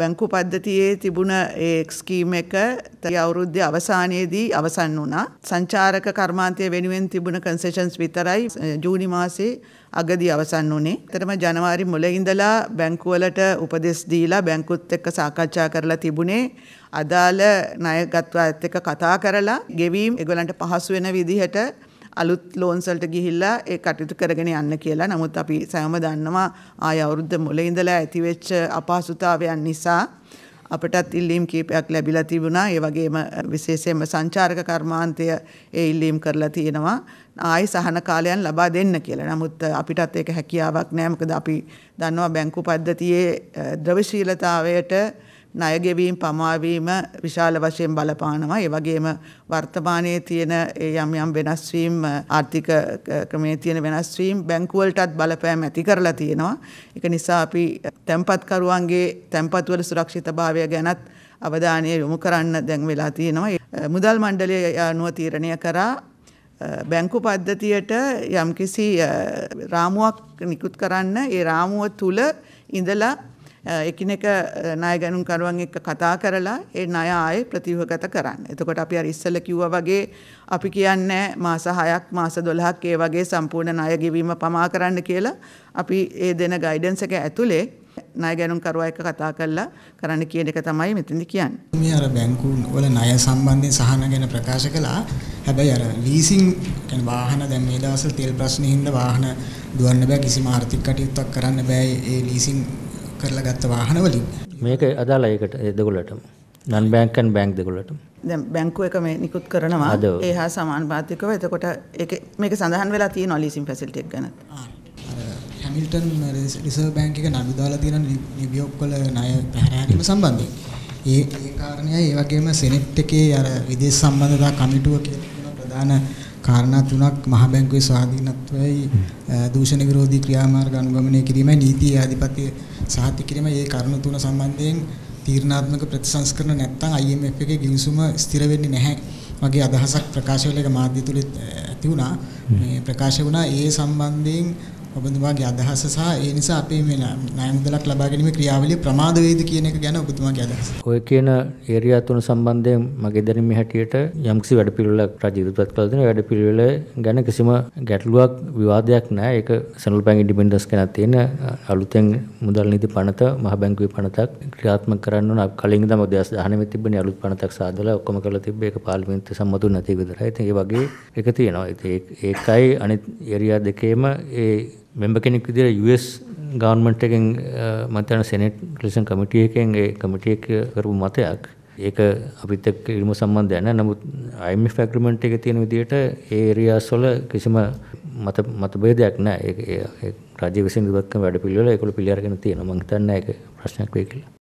බැංකු පද්ධතියේ තිබුණ ඒක්ස්කීම් එක තයි අවුරුද්ධ අවසානයේදී අවසන් වුණා. සංචාරක කර්මාන්තය වෙනුවෙන් තිබුණ කන්සේෂන්ස් විතරයි ජූනි මාසේ අගදී අවසන් වුණේ. එතරම ජනවාරි මුල ඉඳලා බැංකුවලට උපදෙස් දීලා බැංකුත් එක්ක සාකච්ඡා කරලා තිබුණේ අදාළ ණය ගත්වා එක්ක කතා කරලා ගෙවීම් ඒගොල්ලන්ට පහසු වෙන විදිහට අලුත් ලෝන්සල්ට ගිහිල්ලා ඒ කටයුතු කරගෙන යන්න කියලා. නමුත් අපි සෑම දන්නවා ආය අවුරුද්ද මුල ඉඳලා ඇතිවෙච්ච අපහසුතාවයන් නිසා අපටත් ඉල්ලීම් කීපයක් ලැබිලා තිබුණා. ඒ වගේම විශේෂයෙන්ම සංචාරක කර්මාන්තය ඒ ඉල්ලීම් කරලා තියෙනවා. ආයි සහන කාලයන් ලබා දෙන්න කියලා. නමුත් අපිටත් ඒක හැකියාවක් නෑ. මොකද අපි දන්නවා බැංකු පද්ධතියේ ද්‍රවශීලතාවයට ණයගෙවීම් පමාවීම විශාල වශයෙන් බලපානවා. ඒ වගේම වර්තමානයේ තියෙන යම් යම් වෙනස් වීම් ආර්ථික ක්‍රමයේ තියෙන වෙනස් වීම් බැංකුවලටත් බලපෑම් ඇති කරලා තියෙනවා. ඒක නිසා අපි තැන්පත්කරුවන්ගේ තැන්පත්වල සුරක්ෂිතභාවය ගැනත් අවධානය යොමු කරන්න දැන් වෙලා තියෙනවා. මුදල් මණ්ඩලය අනුව තීරණය කරා බැංකු පද්ධතියට යම්කිසි රාමුවක් නිකුත් කරන්න ඒ රාමුව තුළ ඉඳලා එකිනෙක ණය ගැනුම්කරුවන් එක්ක කතා කරලා ඒ ණය ආයේ ප්‍රතිව්‍යගත කරන්න. එතකොට අපි අර ඉස්සෙල්ල කිව්වා වගේ අපි කියන්නේ මාස 6ක් මාස 12ක් ඒ වගේ සම්පූර්ණ ණය ගෙවීම පමා කරන්න කියලා අපි ඒ දෙන ගයිඩන්ස් එක ඇතුලේ ණය ගැනුම්කරුවා එක්ක කතා කරලා කරන්න කියන එක තමයි මෙතනදී කියන්නේ. මේ අර බැංකු වල ණය සම්බන්ධයෙන් සහන ගැන ප්‍රකාශ කළා. හැබැයි අර ලීසින් කියන්නේ වාහන දැන් මේ දවස්වල තෙල් ප්‍රශ්නේ හින්දා වාහන දුවන්න බෑ කිසිම ආර්ථික කටයුත්තක් කරන්න බෑ ඒ ලීසින් කරලා ගත්ත වාහන වලින්. මේක අදාළයි ඒකට දෙගොල්ලටම. නන් බැංක් ඇන් බැංක් දෙගොල්ලටම. දැන් බැංකුව එක මේ නිකුත් කරනවා. ඒ හා සමානුපාතිකව එතකොට ඒක මේක සඳහන් වෙලා තියෙනවා ලීසින් ෆැසිලිටි එක ගැන. හැමිල්ටන් රිසර්ව් බැංක් එක නඩු දාලා තියෙන නිව්යෝක් වල ණය පැහැරීම සම්බන්ධයෙන්. ඒ ඒ කාරණේයි ඒ වගේම සෙනෙට් එකේ අර විදේශ සම්බන්ධතා කමිටුව කියන ප්‍රධාන කාරණා තුනක් මහ බැංකුවේ ස්වාධීනත්වයයි දූෂණ විරෝධී ක්‍රියාමාර්ග අනුගමනය කිරීමයි නීතිය ආධිපත්‍ය සාහිත්‍ය කිරීමයි මේ කරුණු තුන සම්බන්ධයෙන් තීරණාත්මක ප්‍රතිසංස්කරණ නැත්නම් IMF එකේ ගිවිසුම ස්ථිර වෙන්නේ නැහැ වගේ අදහසක් ප්‍රකාශ වෙලා ඒක මාධ්‍ය තුල ඇති වුණා මේ ප්‍රකාශ වුණා ඒ සම්බන්ධයෙන් ඔබතුමාගේ අදහස සහ ඒ නිසා අපේ මේ ණය මුදලක් ලබා ගැනීම ක්‍රියාවලිය ප්‍රමාද වේද කියන එක ගැන ඔබතුමාගේ අදහස. ඔය කියන ඒරියා තුන සම්බන්ධයෙන් මගේ දැනුම හැටියට යම්කිසි වැඩපිළිවෙලක් රජ ඉදිරිපත් කළ දෙන වැඩපිළිවෙල ගැන කිසිම ගැටලුවක් විවාදයක් නැහැ. ඒක සෙන්ට්‍රල් බැංක් ඉන්ඩිපෙන්ඩන්ස් ගැන තියෙන අලුතෙන් මුදල් නිධි පනත මහ බැංකුවේ පනතක් ක්‍රියාත්මක කරන්න ඕන. කලින් ඉඳන්ම 2019 තිබෙන අලුත් පනතක් සාදලා ඔක්කොම කරලා තිබ්බේ ඒක පාර්ලිමේන්තුවේ සම්මතු නැති විතරයි. ඉතින් ඒ වගේ එක තියෙනවා. ඉතින් ඒකයි අනිත් ඒරියා දෙකේම ඒ මෙම්බ කෙනෙක් විදිහට US ගවර්න්මන්ට් එකෙන් මධ්‍යන සෙනෙට් රිලේෂන් කමිටිය එකෙන් ඒ කමිටිය එක කරපු මතයක් ඒක අපිත් එක්ක ඉරිම සම්බන්ධයක් නැහැ නමුත් IMF agreement එකේ තියෙන විදිහට ඒ areas වල කිසිම මත මතභේදයක් නැහැ ඒ රජය විසින් ඉවත් කරන වැඩ පිළිවෙල ඒකළු පිළි අරගෙන තියෙනවා මම හිතන්නේ ඒක ප්‍රශ්නයක් වෙයි කියලා